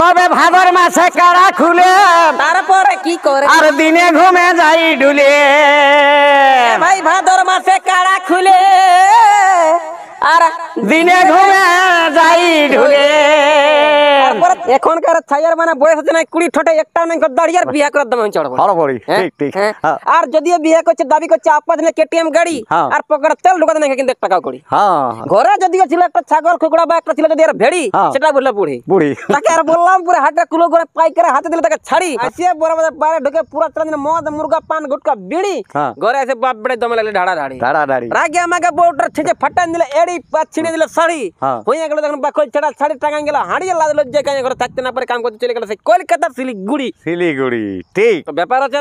তবে ভাদর মাসে কারা খুলে তারপরে কি করে আর দিনে ঘুমে যাই ডুলে ভাই ভাদর মাসে কারা খুলে আর দিনে যাই এখনকার ছাইয়ার মানে বয়স হচ্ছে না কুড়ি ঠোঁটে একটা নাই দাঁড়িয়ে আর বিয়ে করার দামে চড়বো হ্যাঁ, হ্যাঁ। হ্যাঁ। আর যদিও বিয়ে করছে দাবি করছে আপা দিনে কেটিএম গাড়ি আর পকেটে তেল ঢুকাতে নাই কিন্তু টাকা করি ঘরে যদিও ছিল একটা ছাগল কুকুরা বা একটা ছিল যদি আর ভেড়ি সেটা বললে বুড়ি বুড়ি তাকে আর বললাম পুরো হাটে কুলো করে পাইকারে হাতে দিলে তাকে ছাড়ি সে বড় বাইরে ঢুকে পুরো মদ মুরগা পান গুটকা বিড়ি ঘরে এসে বাপ বেড়ে দমে লাগলে রাগে আমাকে বউটার ছেঁচে ফাটান দিলে এড়ি পা ছিঁড়ে দিল শাড়ি হ্যাঁ। গেল তখন বাকল ছেড়া শাড়ি গেল হাঁড়িয়ে লাদ লজ্জা করে থাকতে না পারে কাম করতে চলে গেল সেই কলকাতা শিলিগুড়ি শিলিগুড়ি ঠিক ব্যাপার আছে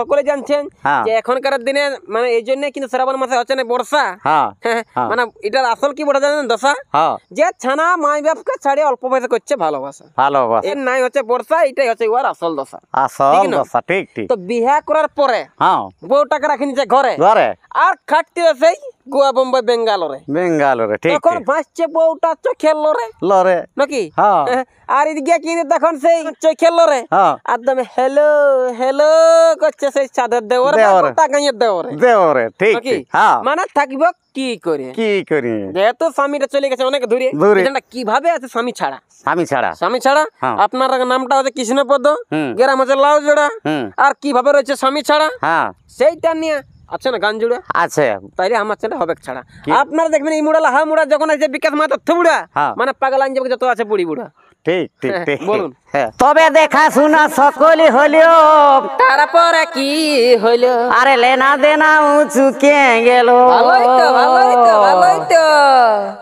সকলে জানছেন হ্যাঁ। যে এখনকার দিনে মানে এই জন্য কিন্তু শ্রাবণ মাসে হচ্ছে না বর্ষা হ্যাঁ, মানে এটার আসল কি জানেন দশা যে ছানা মাই বাপকে অল্প বয়সে করছে ভালোবাসা ভালোবাসা এর নাই হচ্ছে বর্ষা এটাই হচ্ছে ওর আসল দশা আসল দশা ঠিক ঠিক তো বিহা করার পরে বউটাকে রাখি নিচ্ছে ঘরে ঘরে আর খাটতে সেই গোয়া বোম্বাই বেঙ্গালোরে রে নাকি হ্যাঁ। আর এদিকে সেই হ্যাঁ। করছে সেই হ্যাঁ। মানে কি কি যেহেতু স্বামীটা চলে গেছে অনেক দূরে কিভাবে আছে স্বামী ছাড়া স্বামী ছাড়া স্বামী ছাড়া আপনার নামটা হচ্ছে কৃষ্ণপদ গ্রাম হচ্ছে লাউজোড়া আর কিভাবে রয়েছে স্বামী ছাড়া সেইটা নিয়ে আছে না গান জুড়ে আছে তাইলে আমার ছেলে হবে ছাড়া আপনারা দেখবেন এই মুড়া হা মুড়া যখন আছে বিকাশ মাথা থুবুড়া হ্যাঁ। মানে পাগল আইন যত আছে বুড়ি বুড়া ঠিক ঠিক হ্যাঁ, ঠিক বলুন হ্যাঁ। তবে দেখা শোনা সকলে হলেও তারপরে কি হলো আরে লেনা দেনা উঁচু কে গেল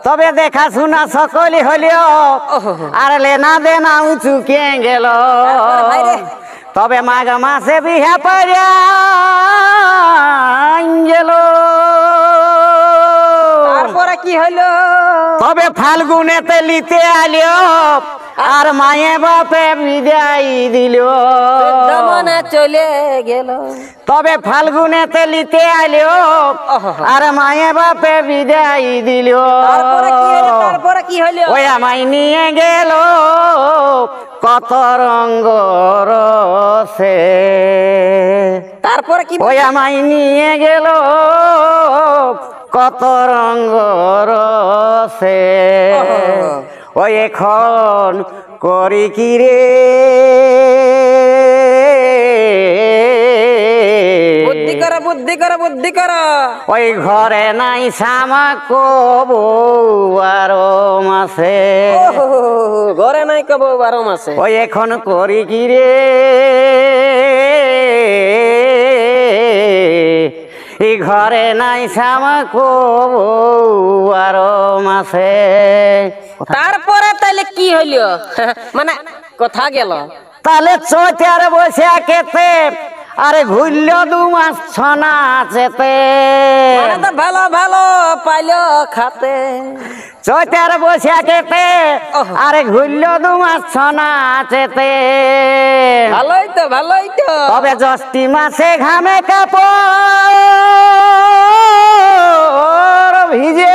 তবে দেখা শোনা সকলে হলেও আরে লেনা দেনা উঁচু কে গেল তবে মাঘ মাসে বিহা পাইল তারপরে কি হইল তবে ফাল্গুনেতে লিতে আলিও আর মায়ে বাপে বিদায় দিল চলে গেল তবে ফাল্গুনেতে লিতে আলো আর মায়ে বাপে বিদায় দিল তারপরে কি হলো ওই আমায় নিয়ে গেল কত রঙ্গ রসে তারপরে কি ওই আমায় নিয়ে গেল কত রঙ্গ রসে ও এখন করি কি রে বুদ্ধি কর বুদ্ধি কর বুদ্ধি কর ওই ঘরে নাই সামা কবো বারো মাসে ঘরে নাই কবো বারো মাসে ওই এখন করি কি রে ঘরে নাই সামা কবো বারো আছে তারপরে তাহলে কি হইলো মানে কথা গেল তাহলে চৈতে আরে বসে কেতে আরে ঘুরল দু মাস ছনা যেতে মানে ভালো ভালো পাইল খাতে চৈতে আরে বসে কেতে আরে ঘুরল দু মাস ছনা যেতে ভালোই তো ভালোই তো তবে জষ্টি মাসে ঘামে কাপড় ভিজে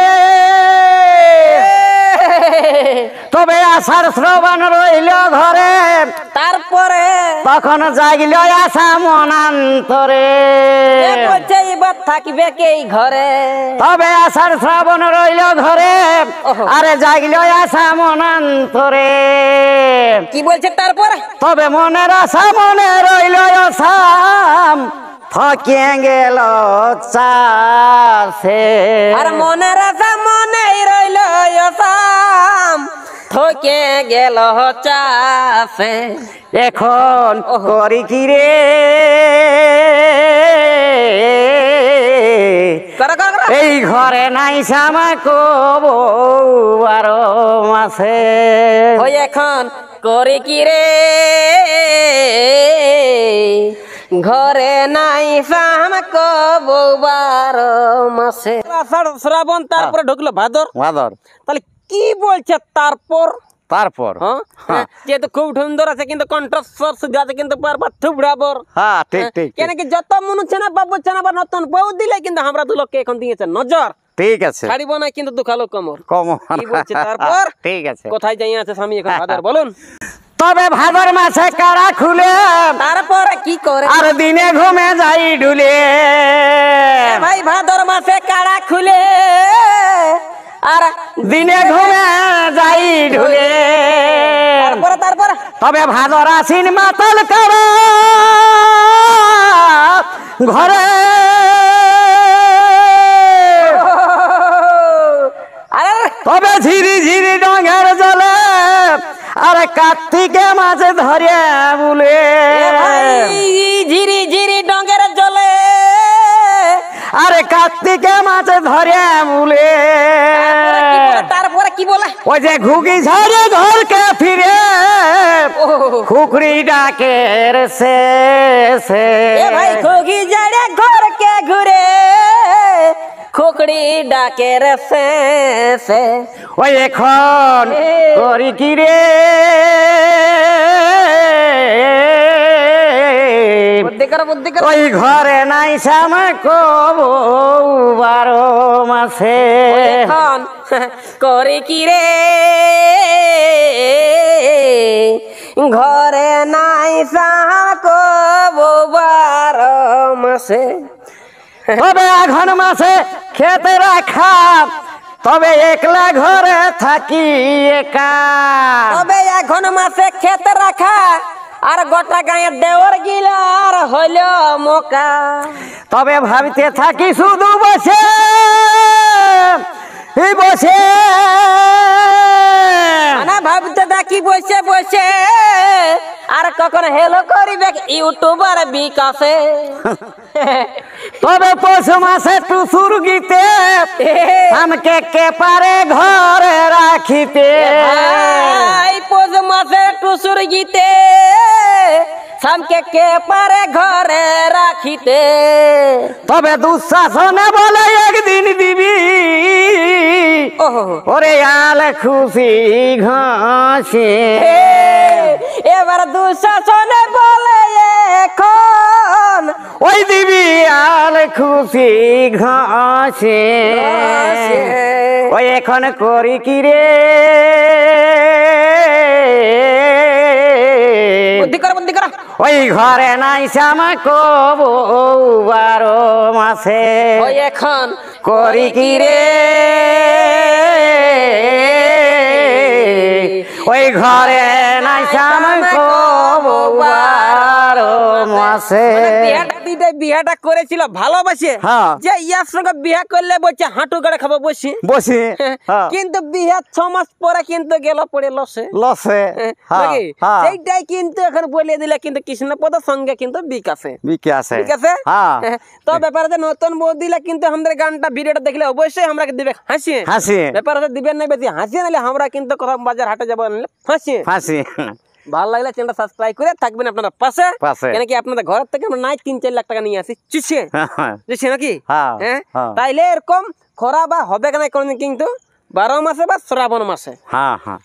তবে আশার শ্রবণ রইল ধরে তারপরে তখন জাগিল আশা মনান্তরে এবার থাকবে কে ঘরে তবে আশার শ্রবণ রইল ধরে আরে জাগিল আশা মনান্তরে কি বলছে তারপরে তবে মনের আশা মনে রইল আশাম গেল মনে রাজা মনে রইল থকে গেল চাষে এখন করি কি রে এই ঘরে নাই সামা কব বারো মাসে এখন করি কি রে ঘরে নাই মাসে আষাঢ় শ্রাবণ তারপরে হ্যাঁ। ঢুকলো ভাদর ভাদর তাহলে কি বলছে তারপর তারপর হ্যাঁ, হ্যাঁ।, হ্যাঁ যেহেতু খুব সুন্দর আছে কিন্তু কণ্ঠস্বর সুযোগ আছে কিন্তু বারবার থুবড়াবর হ্যাঁ ঠিক ঠিক কেন কি যত মনুছে না বাবু চেনা বা নতুন বউ দিলে কিন্তু আমরা দুলোকে এখন দিয়েছে নজর ঠিক আছে ছাড়িব না কিন্তু দুখালো কমর কমর তারপর ঠিক আছে কোথায় যাই আছে স্বামী এখন বলুন তবে ভাদর মাসে কারা খুলে তারপরে কি করে আর দিনে ঘুমে যাই ঢুলে ভাই ভাদর মাসে কারা খুলে আর দিনে ঘুমে যাই ঢুলে তারপরে তারপর তবে ভাদর আসিন মাতাল কর ঘরে তবে ঝিরি ঝিরি ডঙ্গের জলে আর কাত ধরে বলে ঝিরি ঝিরি ডঙ্গের জলে আরে কার্তিকে মাছ ধরে মুলে তারপরে কি বলে ওই যে ঘুগি ঝরে ঘরকে ফিরে খুকরি ডাকে সে সে ভাই ঘুগি ঝরে ঘরকে ঘুরে খুকড়ি ডাকে রে সে ওই এখন করি কি রে ওই ঘরে নাই শ্যামা কবো বারো মাসে করে কি রে ঘরে নাই শ্যামা বারো মাসে তবে এখন মাসে খেতে রাখা তবে একলা ঘরে থাকি একা তবে এখন মাসে খেতে রাখা আর গোটা দেওয়ার দেওর গিলার হইল মোকা তবে ভাবিতে থাকি শুধু বসে বসে না ভাবিতে থাকি বসে বসে আর কখন হেলো করিবে ইউটিউবার বিকাশে তবে পশু মাসে টুসুর গীতে আমাকে কে পারে ঘরে রাখিতে মাঝ মাঝে টুসুর গীতে সামকে কে পারে ঘরে রাখিতে তবে দুঃশাসনে বলে একদিন দিবি ওরে আল খুশি ঘাসে এবার দুঃশাসনে বলে এখন ওই দিবি আলে খুশি ঘাসে এখন করি কি রে ওই ঘরে নাই শ্যামা কব বারো মাসে ওই এখন করি কি রে ওই ঘরে নাই শ্যামা কবু বারো মাসে হ্যাঁ। সঙ্গে কিন্তু কৃষ্ণপদ সঙ্গে কিন্তু বিকাশে ঠিক আছে হ্যাঁ। হ্যাঁ, তো ব্যাপার আছে নতুন বউ দিলে কিন্তু আমাদের গানটা ভিডিওটা দেখলে অবশ্যই আমরা দিবে হাসি হাসি ব্যাপার আছে দিবেন না বেশি হাসি নাহলে আমরা কিন্তু কথা বাজার হাটে যাবো হাসি হাসি ভালো লাগলে চ্যানেলটা সাবস্ক্রাইব করে থাকবেন আপনারা পাশে পাশে কেন কি আপনাদের ঘর থেকে আমরা নাই তিন চার লাখ টাকা নিয়ে আসি চিছে চিছে হ্যাঁ, হ্যাঁ। নাকি হ্যাঁ, হ্যাঁ তাইলে এরকম খরা বা হবে কেন কোনদিন কিন্তু বারো মাসে বা শ্রাবণ মাসে হ্যাঁ হ্যাঁ